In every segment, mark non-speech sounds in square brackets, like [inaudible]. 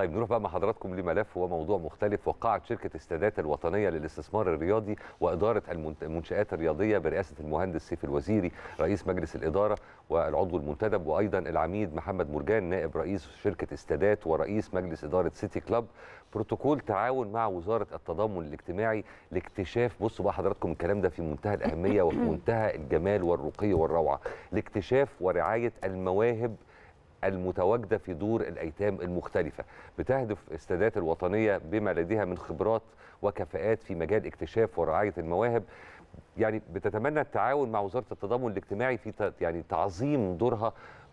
طيب نروح بقى مع حضراتكم لملف هو موضوع مختلف وقعت شركه السادات الوطنيه للاستثمار الرياضي واداره المنشات الرياضيه برئاسه المهندس سيف الوزيري رئيس مجلس الاداره والعضو المنتدب وايضا العميد محمد مرجان نائب رئيس شركه السادات ورئيس مجلس اداره سيتي كلاب بروتوكول تعاون مع وزاره التضامن الاجتماعي لاكتشاف بصوا بقى حضراتكم الكلام ده في منتهى الاهميه وفي [coughs] منتهى الجمال والرقي والروعه لاكتشاف ورعايه المواهب المتواجده في دور الايتام المختلفه بتهدف السادات الوطنيه بما لديها من خبرات وكفاءات في مجال اكتشاف ورعايه المواهب يعني بتتمنى التعاون مع وزاره التضامن الاجتماعي في يعني تعظيم دورها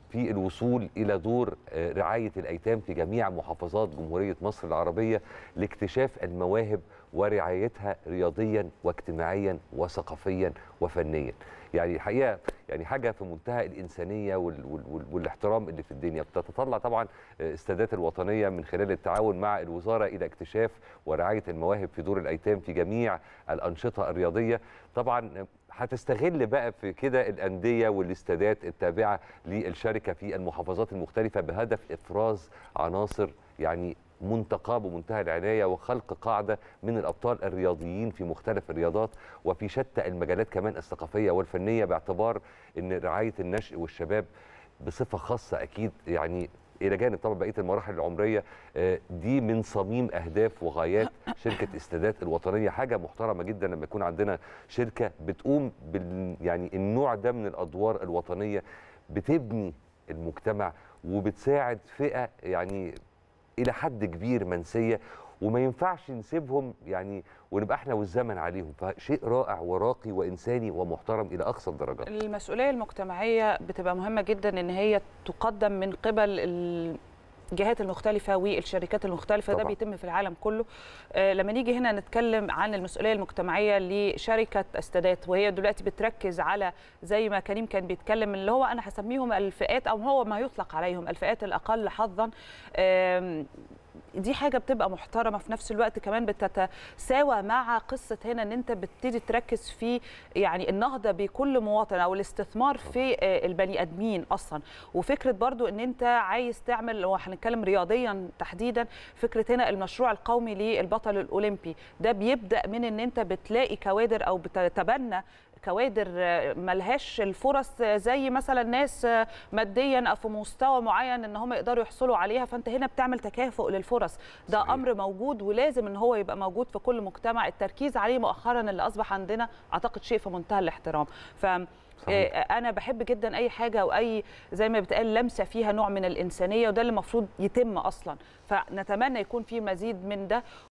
في الوصول الى دور آه، رعايه الايتام في جميع محافظات جمهوريه مصر العربيه لاكتشاف المواهب ورعايتها رياضيا واجتماعيا وثقافيا وفنيا يعني الحقيقه يعني حاجه في منتهى الانسانيه وال وال والاحترام اللي في الدنيا بتتطلع طبعا السادات آه، الوطنيه من خلال التعاون مع الوزاره الى اكتشاف ورعايه المواهب في دور الايتام في جميع الانشطه الرياضيه طبعا آه، هتستغل بقى في كده الانديه والاستادات التابعه للشركه في المحافظات المختلفه بهدف افراز عناصر يعني منتقاه بمنتهى العنايه وخلق قاعده من الابطال الرياضيين في مختلف الرياضات وفي شتى المجالات كمان الثقافيه والفنيه باعتبار ان رعايه النشء والشباب بصفه خاصه اكيد يعني الى جانب طبعا بقيه المراحل العمريه آه، دي من صميم اهداف وغايات شركه استادات الوطنيه حاجه محترمه جدا لما يكون عندنا شركه بتقوم بال يعني النوع ده من الادوار الوطنيه بتبني المجتمع وبتساعد فئه يعني الى حد كبير منسيه وما ينفعش نسيبهم يعني ونبقى احنا والزمن عليهم فشيء رائع وراقي وانساني ومحترم الى اقصى الدرجات المسؤوليه المجتمعيه بتبقى مهمه جدا ان هي تقدم من قبل الجهات المختلفه والشركات المختلفه طبعا. ده بيتم في العالم كله آه، لما نيجي هنا نتكلم عن المسؤوليه المجتمعيه لشركه السادات وهي دلوقتي بتركز على زي ما كريم كان بيتكلم اللي هو انا هسميهم الفئات او هو ما يطلق عليهم الفئات الاقل حظا دي حاجه بتبقى محترمه في نفس الوقت كمان بتتساوى مع قصه هنا ان انت بتبتدي تركز في يعني النهضه بكل مواطن او الاستثمار في آه، البني ادمين اصلا وفكره برضو ان انت عايز تعمل وهنتكلم رياضيا تحديدا فكره هنا المشروع القومي للبطل الاولمبي ده بيبدا من ان انت بتلاقي كوادر او بتتبنى كوادر ملهاش الفرص زي مثلا ناس ماديا او في مستوى معين ان هم يقدروا يحصلوا عليها فانت هنا بتعمل تكافؤ للفرص ده صحيح. امر موجود ولازم ان هو يبقى موجود في كل مجتمع التركيز عليه مؤخرا اللي اصبح عندنا اعتقد شيء في منتهى الاحترام ف آه، صحيح. انا بحب جدا اي حاجه واي زي ما بتقال لمسه فيها نوع من الانسانيه وده اللي المفروض يتم اصلا فنتمنى يكون في مزيد من ده